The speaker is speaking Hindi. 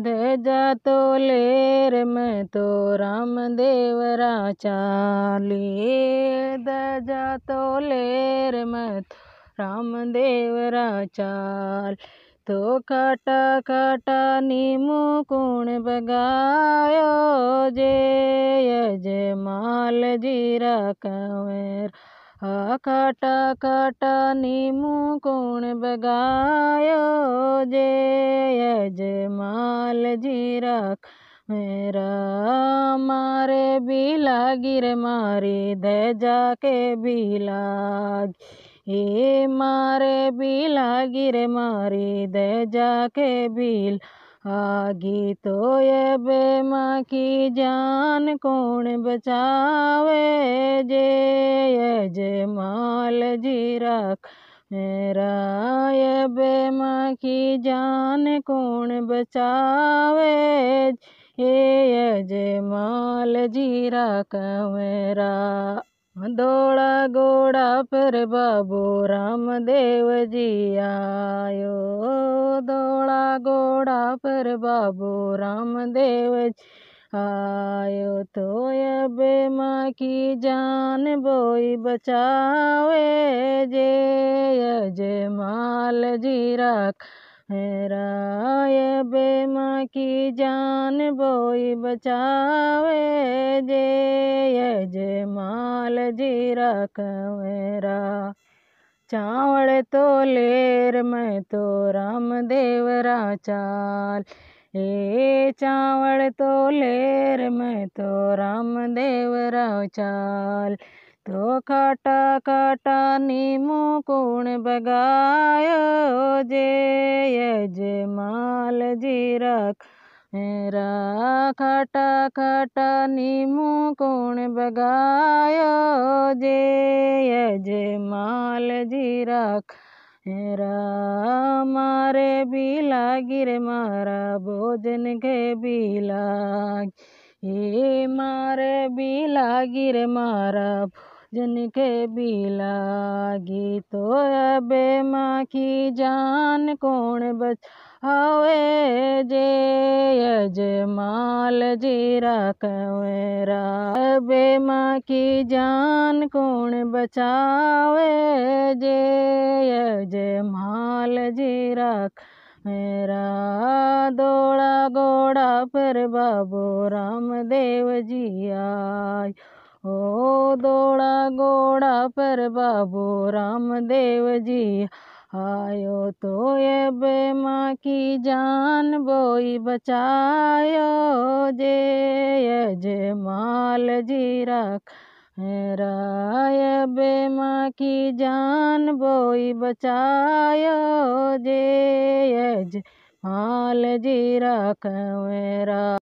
दे जा तो ले रे मैं तो राम देवरा चाली दे जा तो ले रे मैं तो राम देवरा चाल तो काटा काटा नीमू कुण बगायो जे जे माल जीरा कंवर खट खट निमु नीमू कोण बगायो जे अजमाल जीरा मेरा मारे बिला गिर मारी दे जाके के लागी ये मारे बिला गिर मारी दे जाके बिल आगे तो ये बेमा की जान कौन बचावे जे ये जे माल जीरा मेरा ये बेमा की जान कौन बचावे ये ये जे माल जीरा मेरा दौड़ा घोड़ा पर बाबू रामदेव जी आयो दो घोड़ा पर बाबू रामदेव आयो तो अब माँ की जान बोई बचावे जे जे माल जीरा राय बे माँ की जान बोई बचावे जे जे माल जीरा मेरा चावल तो लेर मैं तो रामदेव चाल ए चावल तो लेर मैं तो रामदेव चाल तो खाटा खाटा नीमू कूण बगायो जे खट खट कुण बगायो जे अजमाल जीरा हेरा मारे भी गिर मारा भोजन के लाग ये मारे भी गिर मारा जिनके बिला गी तो अबे माँ की जान कौन बचावे जे अजमाल जीरा कवेरा अबे माँ की जान कौन बचावे जे माल जीरा मेरा दौड़ा घोड़ा पर बाबू रामदेव जी आई हो दौड़ा घोड़ा पर बाबू रामदेव जी आयो तो ये बेमा की जान बोई बचायो जे ये जे माल जी रख राय बेमा की जान बोई बचायो जे ये जे माल जी रख मेरा